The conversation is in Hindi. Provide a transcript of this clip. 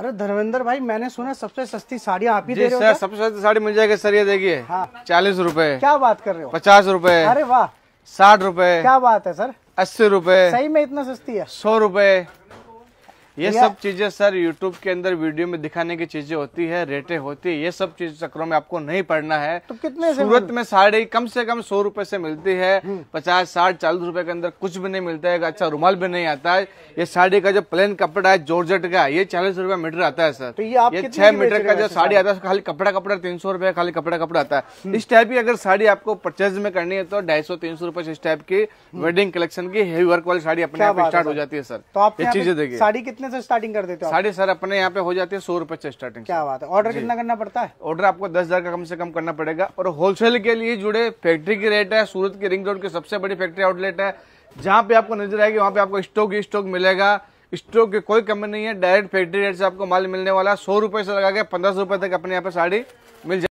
अरे धर्मेंद्र भाई मैंने सुना सबसे सस्ती साड़ी आप ही दे रहे हो सर सबसे सस्ती साड़ी मिल जाएगी सर ये देखिए हाँ। चालीस रूपए क्या बात कर रहे हो पचास रूपए अरे वाह साठ रूपए क्या बात है सर अस्सी रूपए सही में इतना सस्ती है सौ रूपए ये सब चीजें सर यूट्यूब के अंदर वीडियो में दिखाने की चीजें होती है रेटे होती है ये सब चीज चक्रों में आपको नहीं पड़ना है तो कितने सूरत में साड़ी कम से कम सौ रूपये से मिलती है हम्म। पचास साठ चालीस रूपए के अंदर कुछ भी नहीं मिलता है अच्छा रुमाल भी नहीं आता है ये साड़ी का जो प्लेन कपड़ा है जॉर्जेट का ये चालीस रूपये मीटर आता है सर तो ये, छह मीटर का जो साड़ी आता है खाली कपड़ा कपड़ा तीन सौ खाली कपड़ा कपड़ा आता है हम्म। इस टाइप की अगर साड़ी आपको परचेज में करनी है तो ढाई सौ तीन सौ रूपये इस टाइप की वेडिंग हम्म। कलेक्शन की हेवी वर्क वाली साड़ी अपने आप स्टार्ट हो जाती है सर तो आप ये चीजें देखिए साड़ी कितने कितने से स्टार्टिंग कर देते हो साढ़े सर अपने यहाँ पे हो जाती है सौ रुपए से स्टार्टिंग क्या बात है ऑर्डर कितना करना पड़ता है ऑर्डर आपको दस हजार का कम से कम करना पड़ेगा और होलसेल के लिए जुड़े फैक्ट्री की रेट है सूरत की रिंग रोड की सबसे बड़ी फैक्ट्री आउटलेट है जहाँ पे आपको नजर आएगी वहाँ पे आपको स्टॉक ही स्टॉक मिलेगा स्टॉक की कोई कमी नहीं है डायरेक्ट फैक्ट्री रेट से आपको माल मिलने वाला सौ रुपए से लगा के पंद्रह सौ रुपए तक अपने यहाँ पे साड़ी मिल जाए